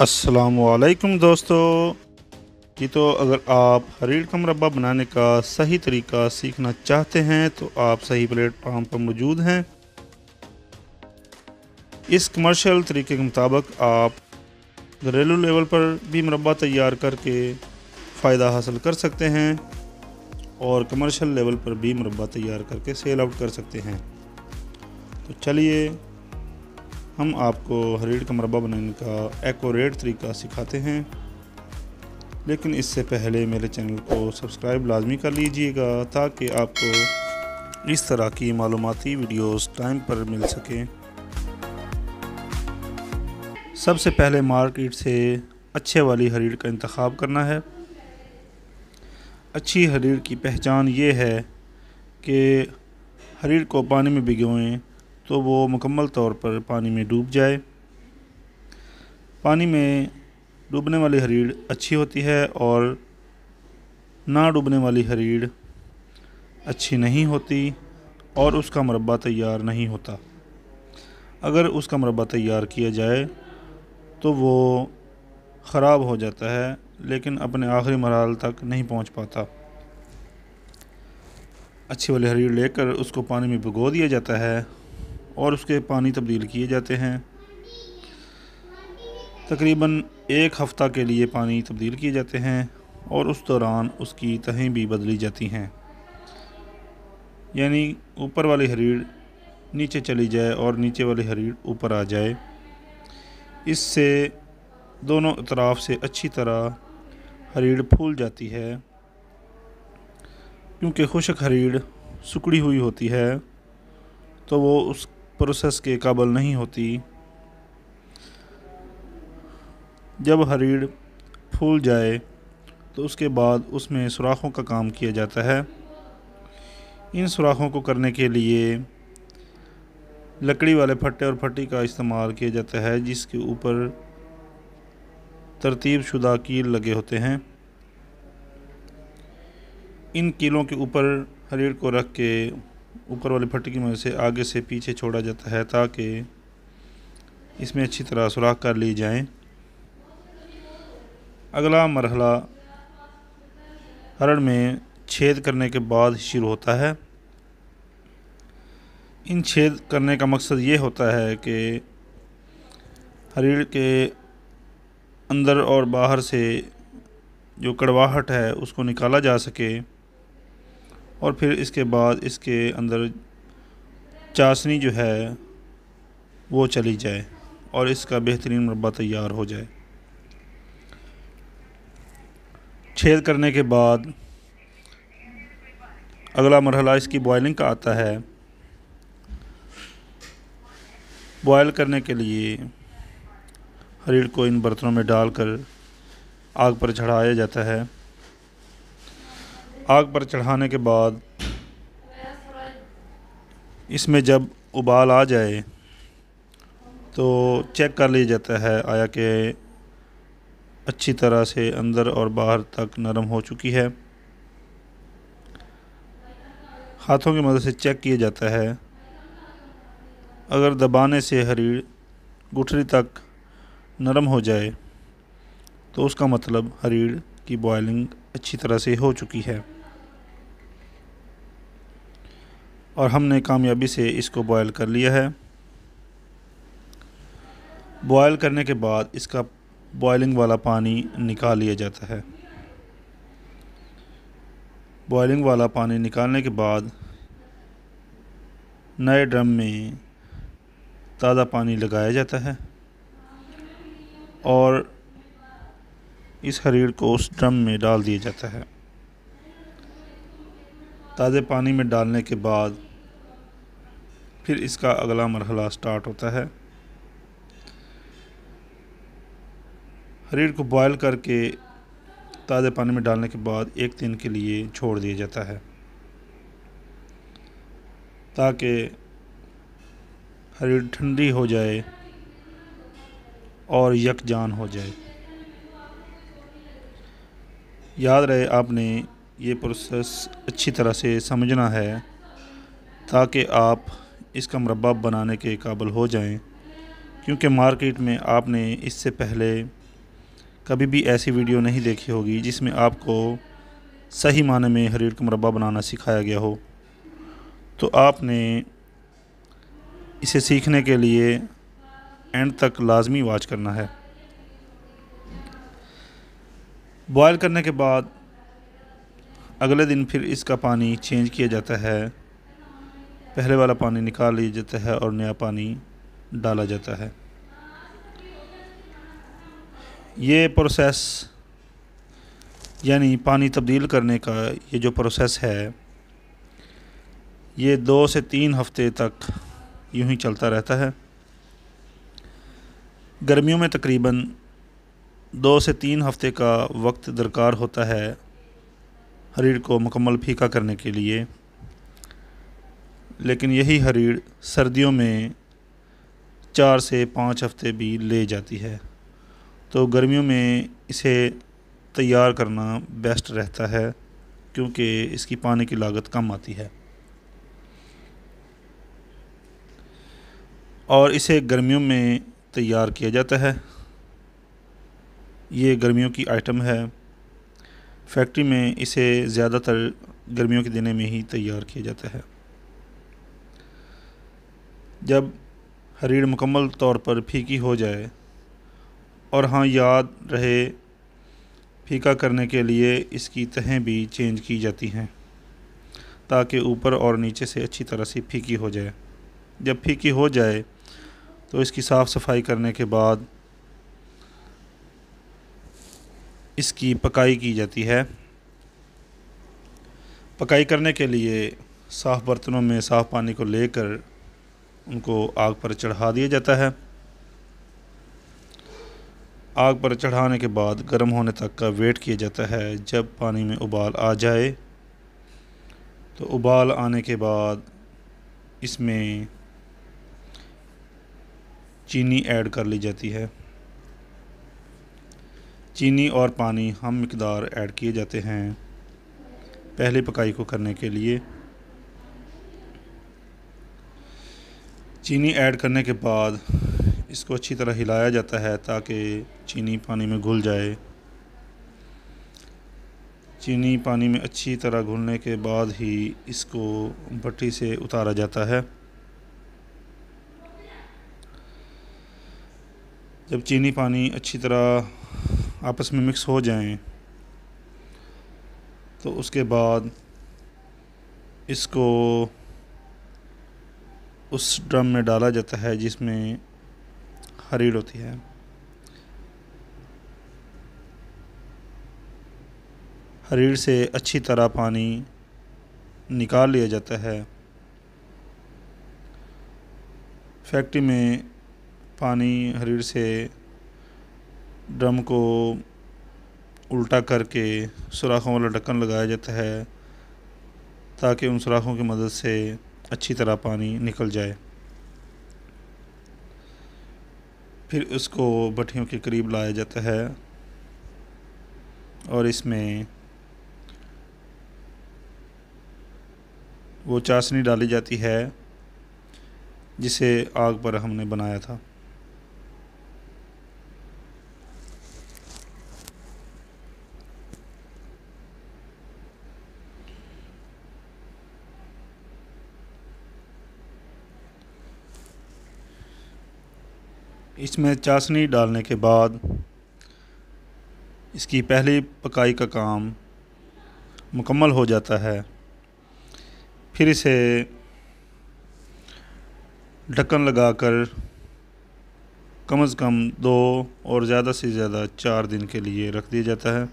असलकुम दोस्तों ये तो अगर आप हरीर का मरबा बनाने का सही तरीका सीखना चाहते हैं तो आप सही प्लेटफॉर्म पर मौजूद हैं इस कमर्शियल तरीके के मुताबिक आप घरेलू लेवल पर भी मुरबा तैयार करके फ़ायदा हासिल कर सकते हैं और कमर्शियल लेवल पर भी मुरबा तैयार करके सेल आउट कर सकते हैं तो चलिए हम आपको हरीड़ का मरबा बनाने का एकोरेट तरीका सिखाते हैं लेकिन इससे पहले मेरे चैनल को सब्सक्राइब लाजमी कर लीजिएगा ताकि आपको इस तरह की मालूमती वीडियोस टाइम पर मिल सकें सबसे पहले मार्केट से अच्छे वाली हरीर का इंतखब करना है अच्छी हरीर की पहचान ये है कि हरीर को पानी में भिगोएं तो वो मुकम्मल तौर पर पानी में डूब जाए पानी में डूबने वाली हरीड़ अच्छी होती है और ना डूबने वाली हरीड़ अच्छी नहीं होती और उसका मरबा तैयार नहीं होता अगर उसका मरबा तैयार किया जाए तो वो ख़राब हो जाता है लेकिन अपने आखिरी मराल तक नहीं पहुंच पाता अच्छी वाली हरीड़ लेकर उसको पानी में भिगो दिया जाता है और उसके पानी तब्दील किए जाते हैं तकरीबन एक हफ़्ता के लिए पानी तब्दील किए जाते हैं और उस दौरान उसकी तहें भी बदली जाती हैं यानी ऊपर वाली हरीड़ नीचे चली जाए और नीचे वाली हरीड़ ऊपर आ जाए इससे दोनों अतराफ़ से अच्छी तरह हरीड़ फूल जाती है क्योंकि खुशक हरीड़ सुकड़ी हुई होती है तो वो उस प्रोसेस के काबल नहीं होती जब हरीड़ फूल जाए तो उसके बाद उसमें सुराखों का काम किया जाता है इन सुराखों को करने के लिए लकड़ी वाले फट्टे और फट्टी का इस्तेमाल किया जाता है जिसके ऊपर तरतीब शुदा कील लगे होते हैं इन कीलों के ऊपर हरीड़ को रख के ऊपर वाली फट्टी की मदद से आगे से पीछे छोड़ा जाता है ताकि इसमें अच्छी तरह सुराख कर ली जाए अगला मरहला हरण में छेद करने के बाद शुरू होता है इन छेद करने का मकसद ये होता है कि हरीड़ के अंदर और बाहर से जो कड़वाहट है उसको निकाला जा सके और फिर इसके बाद इसके अंदर चाशनी जो है वो चली जाए और इसका बेहतरीन मुरबा तैयार हो जाए छेद करने के बाद अगला मरहला इसकी बॉयलिंग का आता है बॉयल करने के लिए हरीड़ को इन बर्तनों में डालकर आग पर चढ़ाया जाता है आग पर चढ़ाने के बाद इसमें जब उबाल आ जाए तो चेक कर लिया जाता है आया कि अच्छी तरह से अंदर और बाहर तक नरम हो चुकी है हाथों की मदद से चेक किया जाता है अगर दबाने से हरीर गुठरी तक नरम हो जाए तो उसका मतलब हरीर की बॉयलिंग अच्छी तरह से हो चुकी है और हमने कामयाबी से इसको बॉयल कर लिया है बॉयल करने के बाद इसका बॉयलिंग वाला पानी निकाल लिया जाता है बॉयलिंग वाला पानी निकालने के बाद नए ड्रम में ताज़ा पानी लगाया जाता है और इस हरीड़ को उस ड्रम में डाल दिया जाता है ताज़े पानी में डालने के बाद फिर इसका अगला मरहला स्टार्ट होता है हरीर को बॉयल करके ताज़े पानी में डालने के बाद एक दिन के लिए छोड़ दिया जाता है ताकि हरीर ठंडी हो जाए और यकजान हो जाए याद रहे आपने ये प्रोसेस अच्छी तरह से समझना है ताकि आप इसका मुरबा बनाने के काबिल हो जाएं क्योंकि मार्केट में आपने इससे पहले कभी भी ऐसी वीडियो नहीं देखी होगी जिसमें आपको सही माने में हरीर का मुरबा बनाना सिखाया गया हो तो आपने इसे सीखने के लिए एंड तक लाजमी वाच करना है बॉयल करने के बाद अगले दिन फिर इसका पानी चेंज किया जाता है पहले वाला पानी निकाल लिया जाता है और नया पानी डाला जाता है ये प्रोसेस यानी पानी तब्दील करने का ये जो प्रोसेस है ये दो से तीन हफ्ते तक यूं ही चलता रहता है गर्मियों में तकरीबन दो से तीन हफ्ते का वक्त दरकार होता है हरीर को मुकम्मल फीका करने के लिए लेकिन यही हरीड़ सर्दियों में चार से पाँच हफ्ते भी ले जाती है तो गर्मियों में इसे तैयार करना बेस्ट रहता है क्योंकि इसकी पानी की लागत कम आती है और इसे गर्मियों में तैयार किया जाता है ये गर्मियों की आइटम है फैक्ट्री में इसे ज़्यादातर गर्मियों के दिनों में ही तैयार किया जाता है जब रीढ़ मुकम्मल तौर पर फीकी हो जाए और हाँ याद रहे फीका करने के लिए इसकी तहें भी चेंज की जाती हैं ताकि ऊपर और नीचे से अच्छी तरह से फीकी हो जाए जब फीकी हो जाए तो इसकी साफ़ सफाई करने के बाद इसकी पकाई की जाती है पकाई करने के लिए साफ़ बर्तनों में साफ़ पानी को लेकर उनको आग पर चढ़ा दिया जाता है आग पर चढ़ाने के बाद गर्म होने तक का वेट किया जाता है जब पानी में उबाल आ जाए तो उबाल आने के बाद इसमें चीनी ऐड कर ली जाती है चीनी और पानी हम मकदार ऐड किए जाते हैं पहली पकाई को करने के लिए चीनी ऐड करने के बाद इसको अच्छी तरह हिलाया जाता है ताकि चीनी पानी में घुल जाए चीनी पानी में अच्छी तरह घुलने के बाद ही इसको भट्टी से उतारा जाता है जब चीनी पानी अच्छी तरह आपस में मिक्स हो जाएं तो उसके बाद इसको उस ड्रम में डाला जाता है जिसमें हरीड़ होती है हरीड़ से अच्छी तरह पानी निकाल लिया जाता है फैक्ट्री में पानी हरीड़ से ड्रम को उल्टा करके सुराखों वाला ढक्कन लगाया जाता है ताकि उन सुराखों की मदद से अच्छी तरह पानी निकल जाए फिर उसको भट्टियों के करीब लाया जाता है और इसमें वो चाशनी डाली जाती है जिसे आग पर हमने बनाया था इसमें चाशनी डालने के बाद इसकी पहली पकाई का काम मुकम्मल हो जाता है फिर इसे ढक्कन लगाकर कम से कम दो और ज़्यादा से ज़्यादा चार दिन के लिए रख दिया जाता है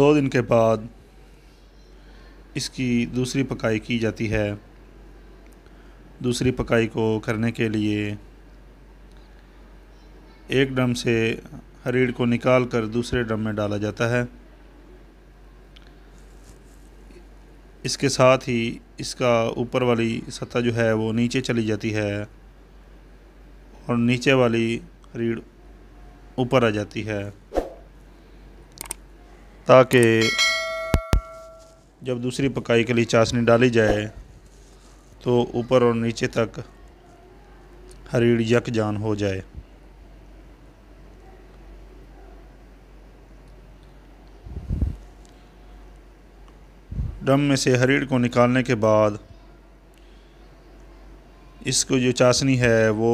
दो दिन के बाद इसकी दूसरी पकाई की जाती है दूसरी पकाई को करने के लिए एक ड्रम से हरीड़ को निकाल कर दूसरे ड्रम में डाला जाता है इसके साथ ही इसका ऊपर वाली सतह जो है वो नीचे चली जाती है और नीचे वाली रीढ़ ऊपर आ जाती है ताकि जब दूसरी पकाई के लिए चाशनी डाली जाए तो ऊपर और नीचे तक हरीड़ यकजान हो जाए ड्रम में से हरीड़ को निकालने के बाद इसको जो चाशनी है वो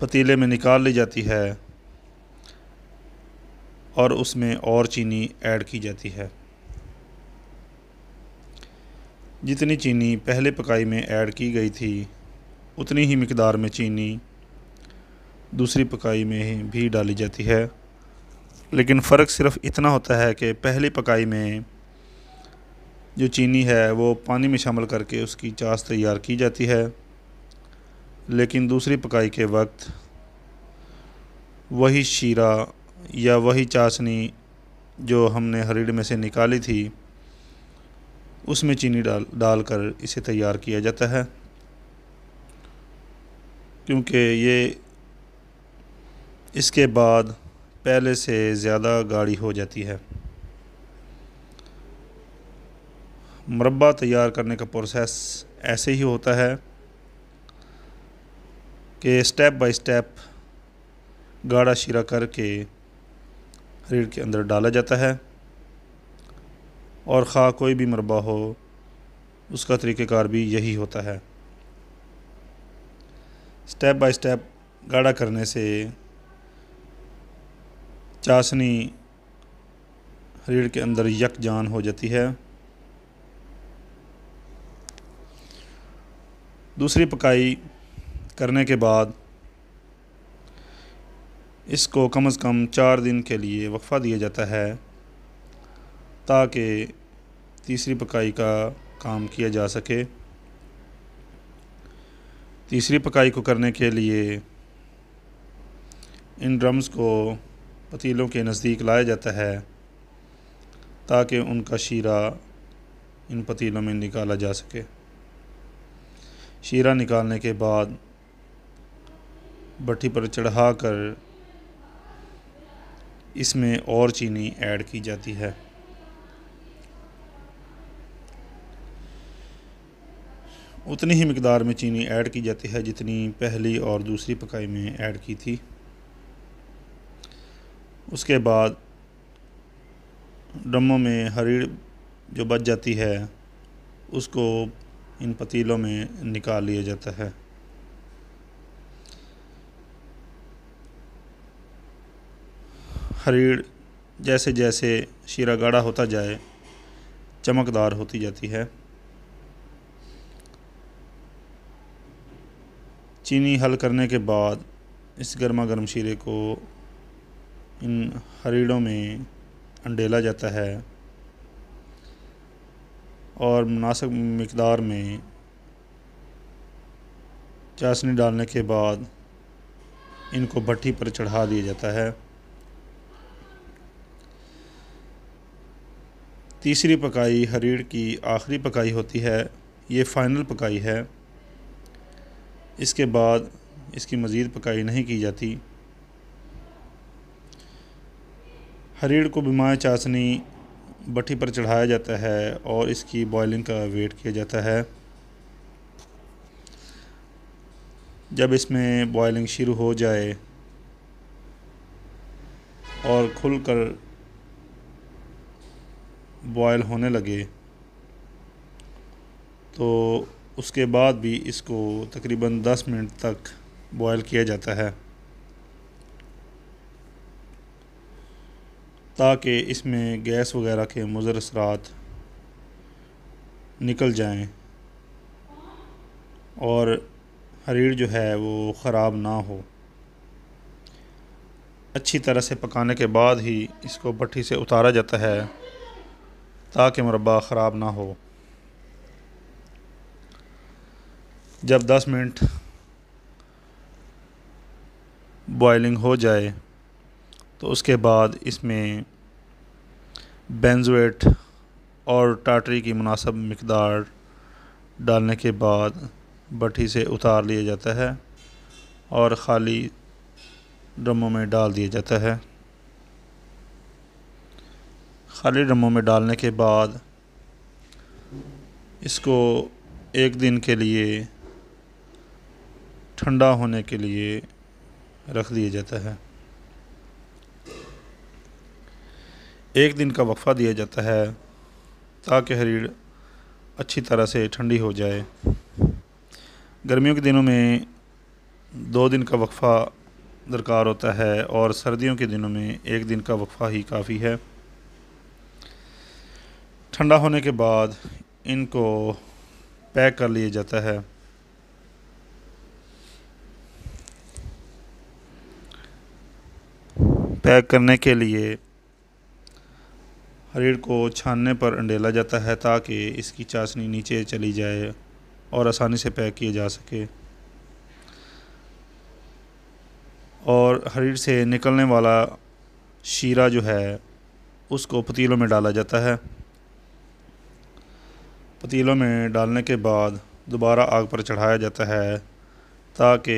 पतीले में निकाल ली जाती है और उसमें और चीनी ऐड की जाती है जितनी चीनी पहले पकाई में ऐड की गई थी उतनी ही मकदार में चीनी दूसरी पकाई में भी डाली जाती है लेकिन फ़र्क सिर्फ इतना होता है कि पहली पकाई में जो चीनी है वो पानी में शामिल करके उसकी चास तैयार की जाती है लेकिन दूसरी पकाई के वक्त वही शीरा या वही चाशनी जो हमने हरीड़ में से निकाली थी उसमें चीनी डाल डाल कर इसे तैयार किया जाता है क्योंकि ये इसके बाद पहले से ज़्यादा गाढ़ी हो जाती है मरबा तैयार करने का प्रोसेस ऐसे ही होता है कि स्टेप बाय स्टेप गाढ़ा शीरा करके रीढ़ के अंदर डाला जाता है और ख़ा कोई भी मरबा हो उसका तरीक़ार भी यही होता है स्टेप बाय स्टेप गाढ़ा करने से चाशनी रीढ़ के अंदर यक जान हो जाती है दूसरी पकाई करने के बाद इसको कम अज़ कम चार दिन के लिए वक्फ़ा दिया जाता है ताकि तीसरी पकाई का काम किया जा सके तीसरी पकाई को करने के लिए इन ड्रम्स को पतीलों के नज़दीक लाया जाता है ताकि उनका शीरा इन पतीलों में निकाला जा सके शीरा निकालने के बाद भट्टी पर चढ़ा कर इसमें और चीनी ऐड की जाती है उतनी ही मकदार में चीनी ऐड की जाती है जितनी पहली और दूसरी पकाई में ऐड की थी उसके बाद ड्रमों में हरीड़ जो बच जाती है उसको इन पतीलों में निकाल लिया जाता है हरीड़ जैसे जैसे शीरा गाढ़ा होता जाए चमकदार होती जाती है चीनी हल करने के बाद इस गर्मा गर्म शीरे को इन हरीड़ों में अंडेला जाता है और मुनासिब मकदार में चाशनी डालने के बाद इनको भट्टी पर चढ़ा दिया जाता है तीसरी पकाई हरीड़ की आखिरी पकाई होती है ये फाइनल पकाई है इसके बाद इसकी मज़ीद पकाई नहीं की जाती हरीड़ को बीमार चाशनी भट्टी पर चढ़ाया जाता है और इसकी बॉयलिंग का वेट किया जाता है जब इसमें बॉयलिंग शुरू हो जाए और खुल कर बॉयल होने लगे तो उसके बाद भी इसको तकरीबन 10 मिनट तक बॉयल किया जाता है ताकि इसमें गैस वगैरह के मुज़र असरात निकल जाएं और हरीर जो है वो ख़राब ना हो अच्छी तरह से पकाने के बाद ही इसको भट्टी से उतारा जाता है ताकि मुरबा ख़राब ना हो जब 10 मिनट बॉइलिंग हो जाए तो उसके बाद इसमें बेंजोएट और टाटरी की मुनासब मकदार डालने के बाद भट्टी से उतार लिया जाता है और ख़ाली ड्रमों में डाल दिया जाता है खाली ड्रमों में डालने के बाद इसको एक दिन के लिए ठंडा होने के लिए रख दिया जाता है एक दिन का वक्फ़ा दिया जाता है ताकि हरीड़ अच्छी तरह से ठंडी हो जाए गर्मियों के दिनों में दो दिन का वक्फ़ा दरकार होता है और सर्दियों के दिनों में एक दिन का वक्फ़ा ही काफ़ी है ठंडा होने के बाद इनको पैक कर लिया जाता है पैक करने के लिए हरीड़ को छानने पर अंडेला जाता है ताकि इसकी चाशनी नीचे चली जाए और आसानी से पैक किए जा सके और हरीर से निकलने वाला शीरा जो है उसको पतीलों में डाला जाता है पतीलों में डालने के बाद दोबारा आग पर चढ़ाया जाता है ताकि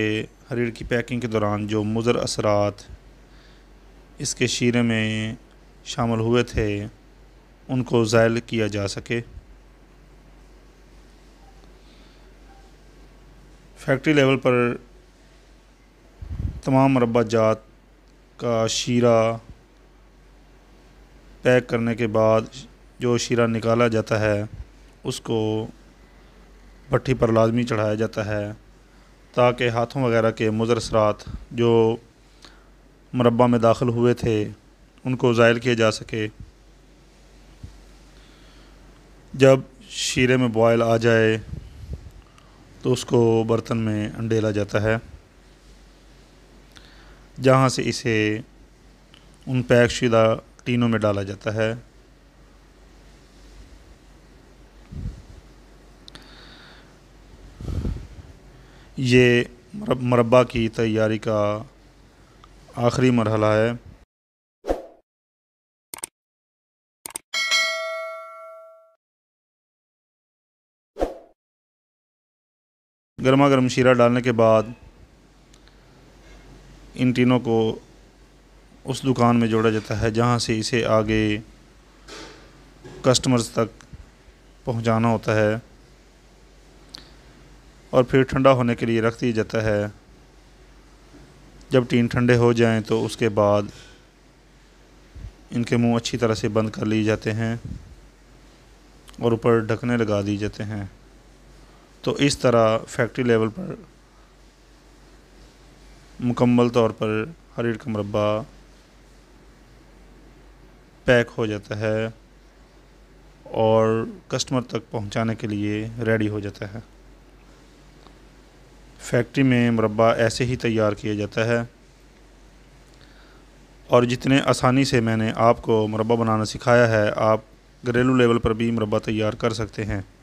हरीर की पैकिंग के दौरान जो मुज़र असरात इसके शीरे में शामिल हुए थे उनको ज़ायल किया जा सके फैक्ट्री लेवल पर तमाम मरबा जात का शीरा पैक करने के बाद जो शीरा निकाला जाता है उसको भट्टी पर लाजमी चढ़ाया जाता है ताकि हाथों वगैरह के मुजर जो मरबा में दाखिल हुए थे उनको ज़ायल किया जा सके जब शीरे में बॉयल आ जाए तो उसको बर्तन में अंडेला जाता है जहाँ से इसे उन पैकशुदा टीनों में डाला जाता है ये मरबा की तैयारी का आखिरी मरहला है गर्मा गर्म शीरा डालने के बाद इन तीनों को उस दुकान में जोड़ा जाता है जहाँ से इसे आगे कस्टमर्स तक पहुँचाना होता है और फिर ठंडा होने के लिए रख दिया जाता है जब टीन ठंडे हो जाएं तो उसके बाद इनके मुंह अच्छी तरह से बंद कर लिए जाते हैं और ऊपर ढकने लगा दिए जाते हैं तो इस तरह फैक्ट्री लेवल पर मुकम्मल तौर पर हरी का मरबा पैक हो जाता है और कस्टमर तक पहुंचाने के लिए रेडी हो जाता है फैक्ट्री में मुरबा ऐसे ही तैयार किया जाता है और जितने आसानी से मैंने आपको मुरबा बनाना सिखाया है आप घरेलू लेवल पर भी मुरबा तैयार कर सकते हैं